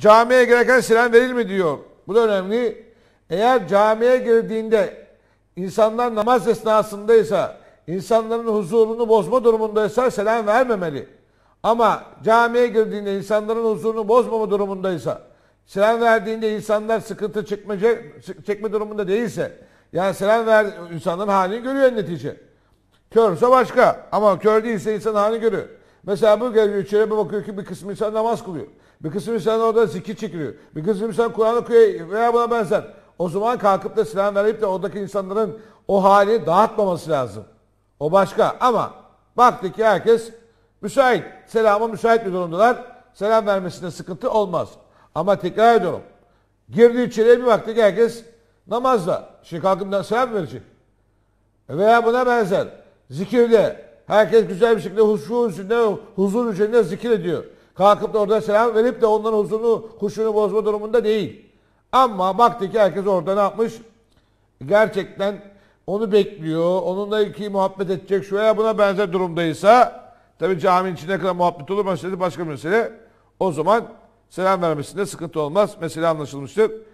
camiye girerken selam verir mi diyor. Bu da önemli. Eğer camiye girdiğinde insanlar namaz esnasındaysa, insanların huzurunu bozma durumundaysa selam vermemeli. Ama camiye girdiğinde insanların huzurunu bozmama durumundaysa, selam verdiğinde insanlar sıkıntı çekmeyecek çekme durumunda değilse, yani selam ver insanların halini görüyor netice. Körse başka ama kör değilse insan halini görüyor. Mesela bu geliyor içeri bir bakıyor ki bir kısmı insan namaz kılıyor. Bir kısmı insan orada zikir çekiliyor. Bir kısmı insan Kur'an okuyor veya buna benzer. O zaman kalkıp da silah verip de oradaki insanların o hali dağıtmaması lazım. O başka ama baktık ki herkes müsait. Selama müsait bir durumdalar. Selam vermesinde sıkıntı olmaz. Ama tekrar ediyorum. Girdi içeriye bir baktık herkes namazda. Şimdi şey, kalkıp da selam verecek. Veya buna benzer. Zikirde, Herkes güzel bir şekilde huşu içinde, huzur içinde zikir ediyor. Kalkıp da orada selam verip de onların huzurunu, huşunu bozma durumunda değil. Ama baktı ki herkes orada ne yapmış? Gerçekten onu bekliyor. Onunla iki muhabbet edecek şu veya buna benzer durumdaysa tabi caminin içinde kadar muhabbet olur meselesi başka bir mesele. O zaman selam vermesinde sıkıntı olmaz. Mesele anlaşılmıştır.